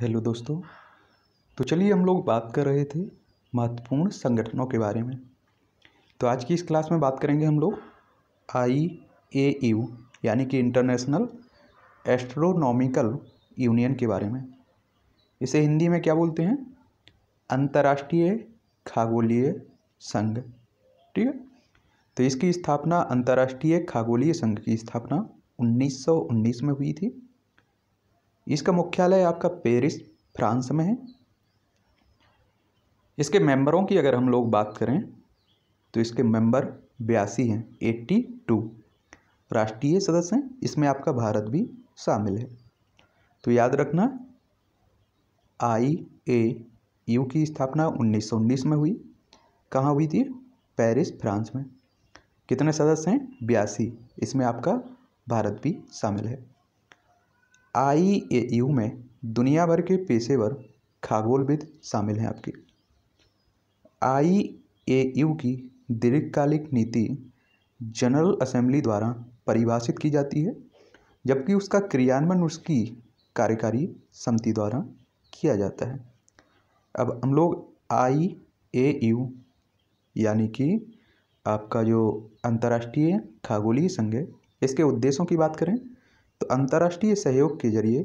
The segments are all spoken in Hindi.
हेलो दोस्तों तो चलिए हम लोग बात कर रहे थे महत्वपूर्ण संगठनों के बारे में तो आज की इस क्लास में बात करेंगे हम लोग आई ए यू यानी कि इंटरनेशनल एस्ट्रोनॉमिकल यूनियन के बारे में इसे हिंदी में क्या बोलते हैं अंतर्राष्ट्रीय खगोलीय संघ ठीक है तो इसकी स्थापना अंतर्राष्ट्रीय खगोलीय संघ की स्थापना 1919 में हुई थी इसका मुख्यालय आपका पेरिस फ्रांस में है इसके मेंबरों की अगर हम लोग बात करें तो इसके मेंबर बयासी हैं एट्टी टू राष्ट्रीय सदस्य हैं इसमें आपका भारत भी शामिल है तो याद रखना आई ए यू की स्थापना 1919 में हुई कहाँ हुई थी पेरिस फ्रांस में कितने सदस्य हैं बयासी इसमें आपका भारत भी शामिल है आई ए यू में दुनिया भर के पेशेवर खगोलविद शामिल हैं आपकी आई ए यू की दीर्घकालिक नीति जनरल असेंबली द्वारा परिभाषित की जाती है जबकि उसका क्रियान्वयन उसकी कार्यकारी समिति द्वारा किया जाता है अब हम लोग आई ए यू यानी कि आपका जो अंतर्राष्ट्रीय खगोलीय संघ है इसके उद्देश्यों की बात करें तो अंतर्राष्ट्रीय सहयोग के जरिए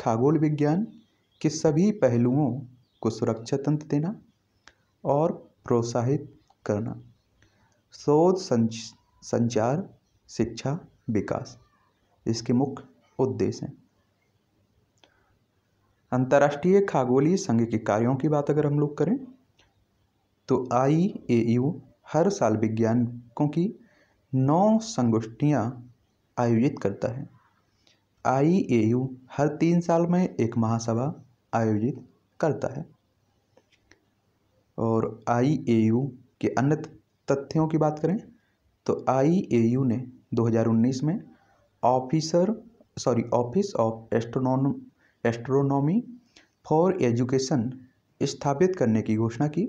खगोल विज्ञान के सभी पहलुओं को सुरक्षा तंत्र देना और प्रोत्साहित करना शोध संच संचार शिक्षा विकास इसके मुख्य उद्देश्य हैं अंतर्राष्ट्रीय खगोलीय संघ के कार्यों की बात अगर हम लोग करें तो आई ए यू हर साल विज्ञानकों की नौ संगोष्ठियाँ आयोजित करता है आई ए यू हर तीन साल में एक महासभा आयोजित करता है और आई ए यू के अन्य तथ्यों की बात करें तो आई ए यू ने 2019 में officer sorry office of astronom astronomy for education स्थापित करने की घोषणा की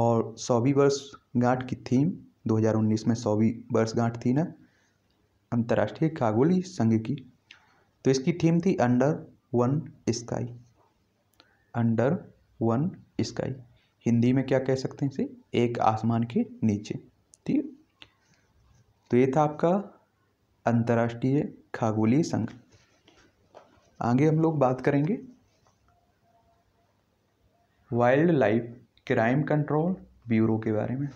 और सौवीं वर्षगांठ की थीम 2019 में सौवीं वर्षगांठ थी ना अंतर्राष्ट्रीय खागोली संघ की तो इसकी थीम थी under one sky under one sky Hindi में क्या कह सकते हैं इसे एक आसमान के नीचे ठीक है तो ये था आपका अंतर्राष्ट्रीय खगोलीय संघ आगे हम लोग बात करेंगे wildlife crime control bureau के बारे में